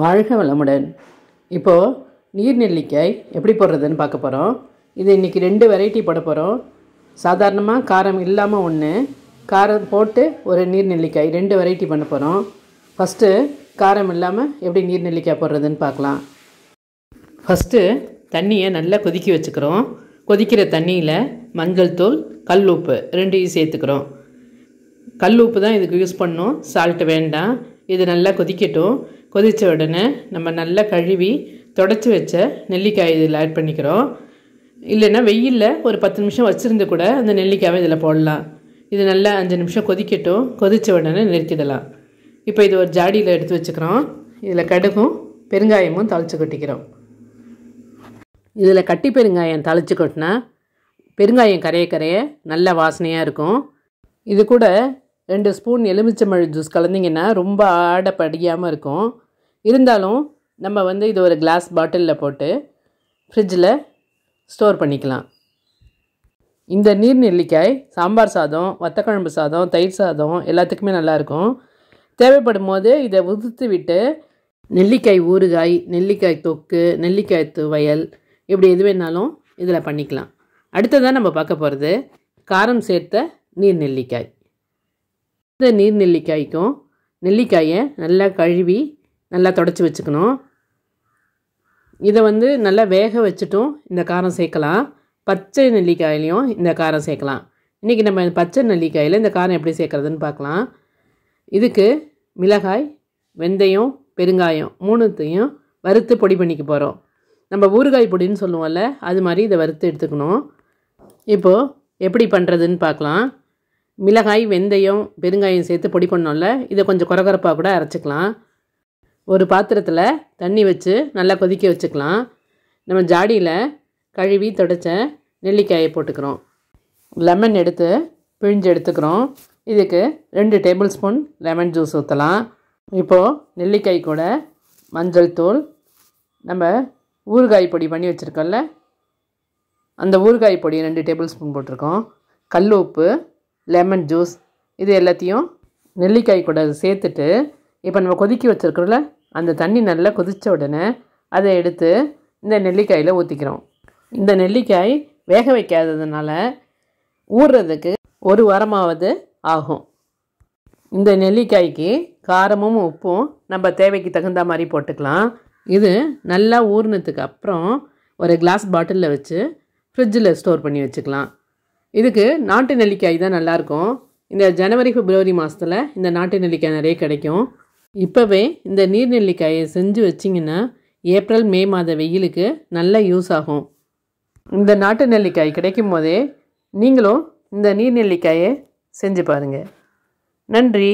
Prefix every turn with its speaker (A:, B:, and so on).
A: வாழ்க வளமுடன் இப்போது நீர்நெல்லிக்காய் எப்படி போடுறதுன்னு பார்க்க போகிறோம் இது இன்றைக்கி ரெண்டு வெரைட்டி போட போகிறோம் சாதாரணமாக காரம் இல்லாமல் ஒன்று காரம் போட்டு ஒரு நீர்நெல்லிக்காய் ரெண்டு வெரைட்டி பண்ண போகிறோம் ஃபஸ்ட்டு காரம் இல்லாமல் எப்படி நீர்நெல்லிக்காய் போடுறதுன்னு பார்க்கலாம் ஃபஸ்ட்டு தண்ணியை நல்லா கொதிக்க வச்சுக்கிறோம் கொதிக்கிற தண்ணியில் மஞ்சள் தூள் கல் உப்பு ரெண்டையும் சேர்த்துக்கிறோம் கல் உப்பு தான் இதுக்கு யூஸ் பண்ணும் சால்ட்டு வேண்டாம் இது நல்லா கொதிக்கட்டும் கொதித்த உடனே நம்ம நல்லா கழுவி தொடச்சி வச்ச நெல்லிக்காய் இதில் ஆட் பண்ணிக்கிறோம் இல்லைன்னா வெயிலில் ஒரு பத்து நிமிஷம் வச்சுருந்து கூட அந்த நெல்லிக்காயை இதில் போடலாம் இது நல்லா அஞ்சு நிமிஷம் கொதிக்கட்டும் கொதித்த உடனே நிறுத்திடலாம் இப்போ இது ஒரு ஜாடியில் எடுத்து வச்சுக்கிறோம் இதில் கடுகும் பெருங்காயமும் தாளித்து கொட்டிக்கிறோம் இதில் கட்டி பெருங்காயம் தாளித்து கொட்டினா பெருங்காயம் கரைய கரைய நல்ல வாசனையாக இருக்கும் இது கூட ரெண்டு ஸ்பூன் எலுமிச்சம்பழ ஜூஸ் கலந்திங்கன்னா ரொம்ப ஆட படியாமல் இருக்கும் இருந்தாலும் நம்ம வந்து இது ஒரு கிளாஸ் பாட்டிலில் போட்டு ஃப்ரிட்ஜில் ஸ்டோர் பண்ணிக்கலாம் இந்த நீர் நெல்லிக்காய் சாம்பார் சாதம் வத்தக்குழம்பு சாதம் தயிர் சாதம் எல்லாத்துக்குமே நல்லாயிருக்கும் தேவைப்படும் போது இதை உதிர்த்து விட்டு நெல்லிக்காய் ஊறுகாய் நெல்லிக்காய் தொக்கு நெல்லிக்காய் துவையல் இப்படி எது வேணாலும் இதில் பண்ணிக்கலாம் அடுத்ததாக நம்ம பார்க்க போகிறது காரம் சேர்த்த நீர் நெல்லிக்காய் இந்த நீர் நெல்லிக்காய்க்கும் நெல்லிக்காயை நல்லா கழுவி நல்லா தொடச்சி வச்சுக்கணும் இதை வந்து நல்லா வேக வச்சுட்டும் இந்த காரம் சேர்க்கலாம் பச்சை நெல்லிக்காயிலையும் இந்த காரம் சேர்க்கலாம் இன்றைக்கி நம்ம பச்சை நெல்லிக்காயில் இந்த காரம் எப்படி சேர்க்குறதுன்னு பார்க்கலாம் இதுக்கு மிளகாய் வெந்தயம் பெருங்காயம் மூணுத்தையும் வறுத்து பொடி பண்ணிக்க போகிறோம் நம்ம ஊறுகாய் பொடின்னு சொல்லுவோம்ல அது மாதிரி இதை வறுத்து எடுத்துக்கணும் இப்போது எப்படி பண்ணுறதுன்னு பார்க்கலாம் மிளகாய் வெந்தயம் பெருங்காயம் சேர்த்து பொடி பண்ணோம்ல இதை கொஞ்சம் குறகுறப்பாக கூட அரைச்சிக்கலாம் ஒரு பாத்திரத்தில் தண்ணி வச்சு நல்லா கொதிக்க வச்சுக்கலாம் நம்ம ஜாடியில் கழுவி தொடச்ச நெல்லிக்காயை போட்டுக்கிறோம் லெமன் எடுத்து பிழிஞ்சு எடுத்துக்கிறோம் இதுக்கு ரெண்டு டேபிள் ஸ்பூன் லெமன் ஜூஸ் ஊற்றலாம் இப்போது நெல்லிக்காய் கூட மஞ்சள் தூள் நம்ம ஊறுகாய் பொடி பண்ணி வச்சுருக்கோம்ல அந்த ஊறுகாய் பொடி ரெண்டு டேபிள் ஸ்பூன் போட்டிருக்கோம் கல் உப்பு லெமன் ஜூஸ் இது எல்லாத்தையும் நெல்லிக்காய் கூட சேர்த்துட்டு இப்போ நம்ம கொதிக்க வச்சுருக்கிறோம்ல அந்த தண்ணி நல்லா கொதித்த உடனே அதை எடுத்து இந்த நெல்லிக்காயில் ஊற்றிக்கிறோம் இந்த நெல்லிக்காய் வேக வைக்காததுனால ஊறுறதுக்கு ஒரு வாரமாவது ஆகும் இந்த நெல்லிக்காய்க்கு காரமும் உப்பும் நம்ம தேவைக்கு தகுந்த மாதிரி போட்டுக்கலாம் இது நல்லா ஊறினதுக்கு அப்புறம் ஒரு கிளாஸ் பாட்டிலில் வச்சு ஃப்ரிட்ஜில் ஸ்டோர் பண்ணி வச்சுக்கலாம் இதுக்கு நாட்டு நெல்லிக்காய் தான் நல்லாயிருக்கும் இந்த ஜனவரி பிப்ரவரி மாதத்தில் இந்த நாட்டு நெல்லிக்காய் நிறைய கிடைக்கும் இப்போவே இந்த நீர் நெல்லிக்காயை செஞ்சு வச்சிங்கன்னா ஏப்ரல் மே மாத வெயிலுக்கு நல்லா யூஸ் ஆகும் இந்த நாட்டு நெல்லிக்காய் கிடைக்கும் போதே நீங்களும் இந்த நீர் நெல்லிக்காயை செஞ்சு பாருங்கள் நன்றி